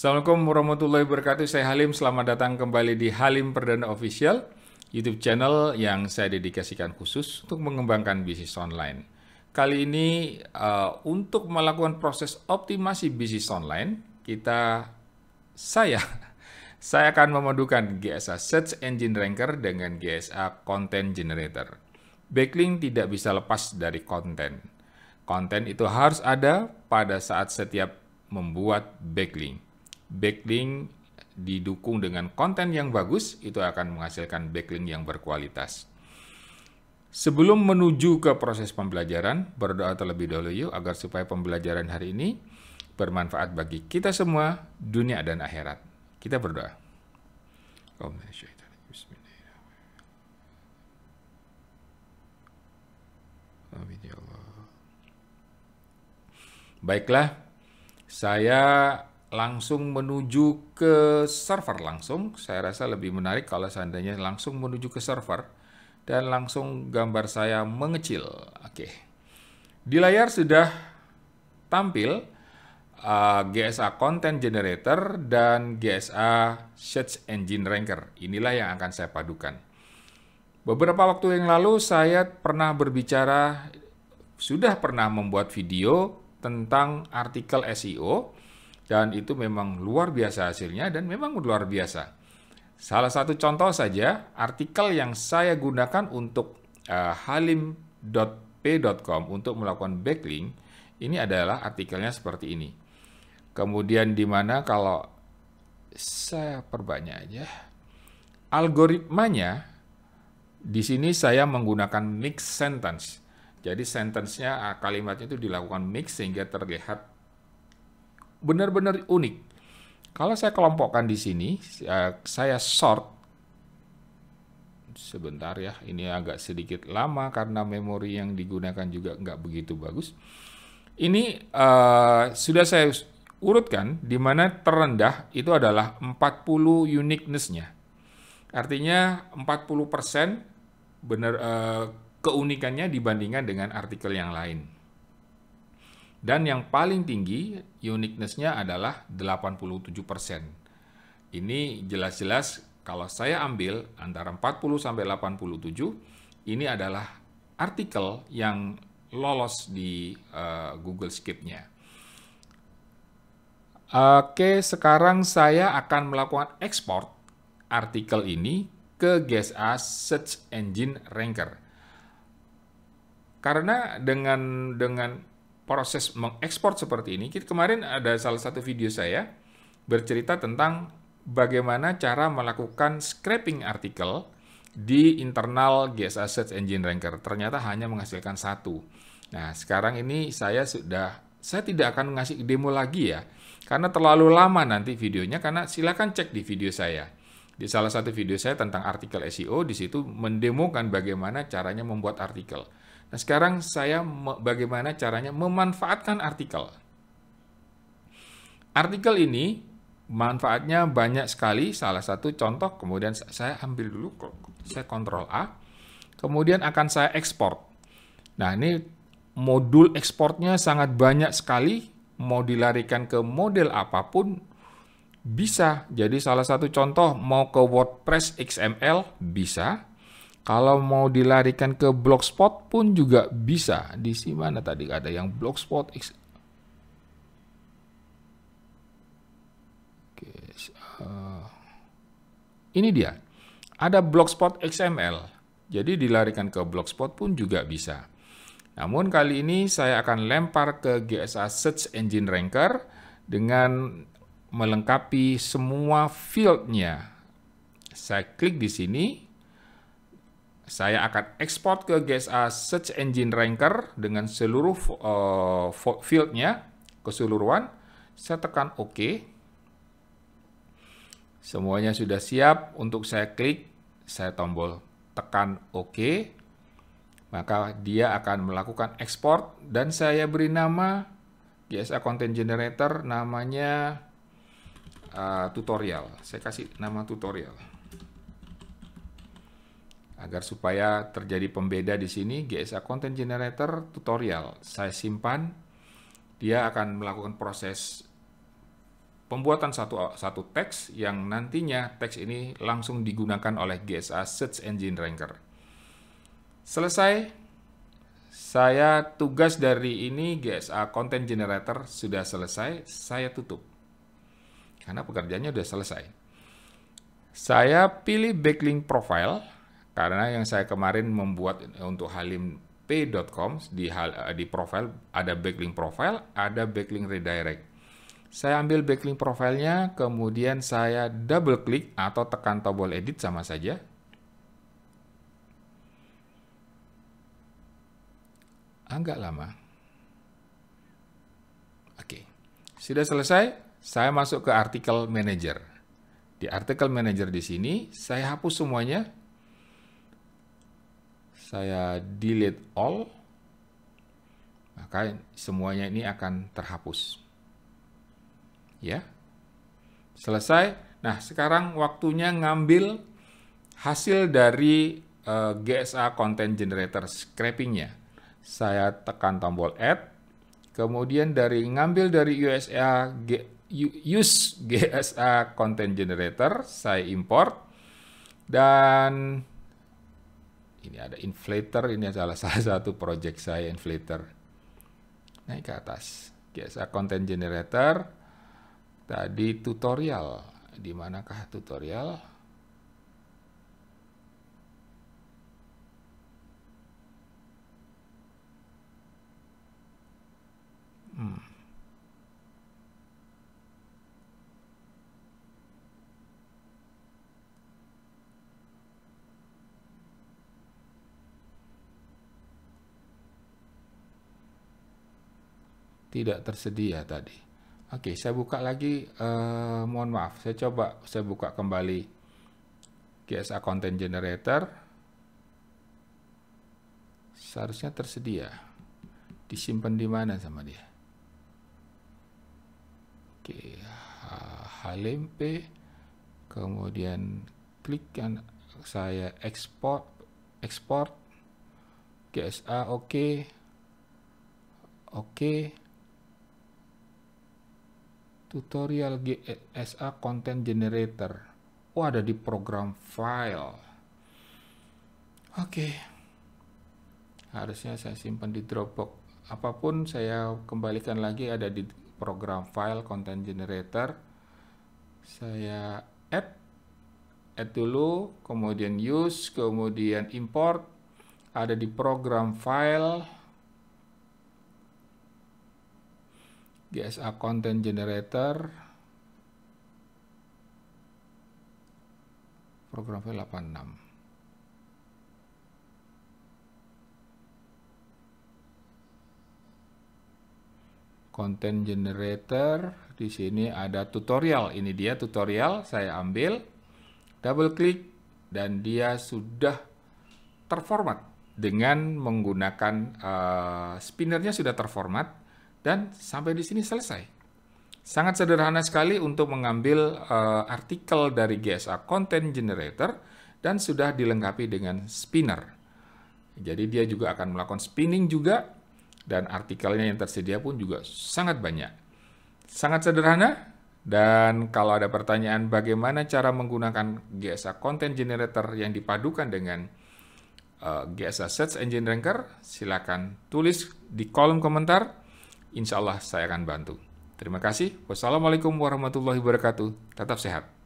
Assalamualaikum warahmatullahi wabarakatuh. Saya Halim. Selamat datang kembali di Halim Perdana Official YouTube channel yang saya dedikasikan khusus untuk mengembangkan bisnis online. Kali ini uh, untuk melakukan proses optimasi bisnis online, kita saya saya akan memadukan GSA Search Engine Ranker dengan GSA Content Generator. Backlink tidak bisa lepas dari konten. Konten itu harus ada pada saat setiap membuat backlink backlink didukung dengan konten yang bagus itu akan menghasilkan backlink yang berkualitas. Sebelum menuju ke proses pembelajaran, berdoa terlebih dahulu yuk agar supaya pembelajaran hari ini bermanfaat bagi kita semua, dunia dan akhirat. Kita berdoa. Ya Baiklah, saya langsung menuju ke server langsung. Saya rasa lebih menarik kalau seandainya langsung menuju ke server dan langsung gambar saya mengecil. Oke. Di layar sudah tampil uh, GSA Content Generator dan GSA Search Engine Ranker. Inilah yang akan saya padukan. Beberapa waktu yang lalu saya pernah berbicara sudah pernah membuat video tentang artikel SEO dan itu memang luar biasa hasilnya dan memang luar biasa. Salah satu contoh saja, artikel yang saya gunakan untuk uh, eh, halim.p.com untuk melakukan backlink, ini adalah artikelnya seperti ini. Kemudian di mana kalau saya perbanyak aja. Algoritmanya di sini saya menggunakan mix sentence. Jadi sentence-nya kalimatnya itu dilakukan mix sehingga terlihat benar-benar unik. Kalau saya kelompokkan di sini, eh, saya sort. Sebentar ya, ini agak sedikit lama karena memori yang digunakan juga nggak begitu bagus. Ini uh, sudah saya urutkan, di mana terendah itu adalah 40 uniqueness-nya. Artinya 40% benar uh, keunikannya dibandingkan dengan artikel yang lain. Dan yang paling tinggi uniqueness-nya adalah 87%. Ini jelas-jelas kalau saya ambil antara 40 sampai 87, ini adalah artikel yang lolos di uh, Google Skipnya. nya Oke, sekarang saya akan melakukan ekspor artikel ini ke GSA Search Engine Ranker. Karena dengan dengan proses mengekspor seperti ini, kita kemarin ada salah satu video saya bercerita tentang bagaimana cara melakukan scraping artikel di internal GS Search Engine Ranker. Ternyata hanya menghasilkan satu. Nah, sekarang ini saya sudah saya tidak akan ngasih demo lagi ya, karena terlalu lama nanti videonya. Karena silakan cek di video saya. Di salah satu video saya tentang artikel SEO, di situ mendemokan bagaimana caranya membuat artikel. Nah, sekarang saya bagaimana caranya memanfaatkan artikel. Artikel ini manfaatnya banyak sekali. Salah satu contoh, kemudian saya ambil dulu, saya kontrol A, kemudian akan saya ekspor. Nah, ini modul ekspornya sangat banyak sekali, mau dilarikan ke model apapun, bisa. Jadi salah satu contoh mau ke WordPress XML, bisa kalau mau dilarikan ke blogspot pun juga bisa. Di sini mana tadi ada yang blogspot eh, ini dia. Ada blogspot XML. Jadi dilarikan ke blogspot pun juga bisa. Namun kali ini saya akan lempar ke GSA Search Engine Ranker dengan melengkapi semua fieldnya. Saya klik di sini, saya akan ekspor ke GSA Search Engine Ranker dengan seluruh uh, fieldnya keseluruhan. Saya tekan OK. Semuanya sudah siap untuk saya klik, saya tombol tekan OK. Maka dia akan melakukan ekspor dan saya beri nama GSA Content Generator namanya uh, tutorial. Saya kasih nama tutorial. Agar supaya terjadi pembeda di sini, GSA Content Generator tutorial saya simpan. Dia akan melakukan proses pembuatan satu satu teks yang nantinya teks ini langsung digunakan oleh GSA Search Engine Ranker. Selesai, saya tugas dari ini GSA Content Generator sudah selesai, saya tutup. Karena pekerjaannya sudah selesai. Saya pilih backlink profile karena yang saya kemarin membuat untuk halimpay.com di hal eh, di profile ada backlink profile, ada backlink redirect. Saya ambil backlink profilnya, kemudian saya double klik atau tekan tombol edit sama saja. Agak ah, lama. Oke, sudah selesai. Saya masuk ke artikel manager. Di artikel manager di sini, saya hapus semuanya, saya delete all, maka semuanya ini akan terhapus. Ya, selesai. Nah, sekarang waktunya ngambil hasil dari uh, eh, GSA Content Generator scrapingnya. Saya tekan tombol Add, kemudian dari ngambil dari USA G, use GSA Content Generator, saya import dan ini ada inflator ini adalah salah satu project saya inflator naik ke atas biasa content generator tadi tutorial di manakah tutorial tidak tersedia tadi. Oke, saya buka lagi. Uh, mohon maaf, saya coba saya buka kembali GSA Content Generator. Seharusnya tersedia. Disimpan di mana sama dia? Oke, HLMP. Kemudian klik yang saya export. Export. GSA oke, okay. oke. Okay tutorial GSA Content Generator. Oh, ada di program file. Oke. Okay. Harusnya saya simpan di Dropbox. Apapun saya kembalikan lagi ada di program file Content Generator. Saya add add dulu, kemudian use, kemudian import. Ada di program file GSA Content Generator program file 86 content generator di sini ada tutorial ini dia tutorial saya ambil double klik dan dia sudah terformat dengan menggunakan uh, spinnernya sudah terformat dan sampai di sini selesai. Sangat sederhana sekali untuk mengambil uh, artikel dari GSA Content Generator dan sudah dilengkapi dengan spinner. Jadi dia juga akan melakukan spinning juga dan artikelnya yang tersedia pun juga sangat banyak. Sangat sederhana dan kalau ada pertanyaan bagaimana cara menggunakan GSA Content Generator yang dipadukan dengan uh, eh, GSA Search Engine Ranker, silakan tulis di kolom komentar insya Allah saya akan bantu. Terima kasih. Wassalamualaikum warahmatullahi wabarakatuh. Tetap sehat.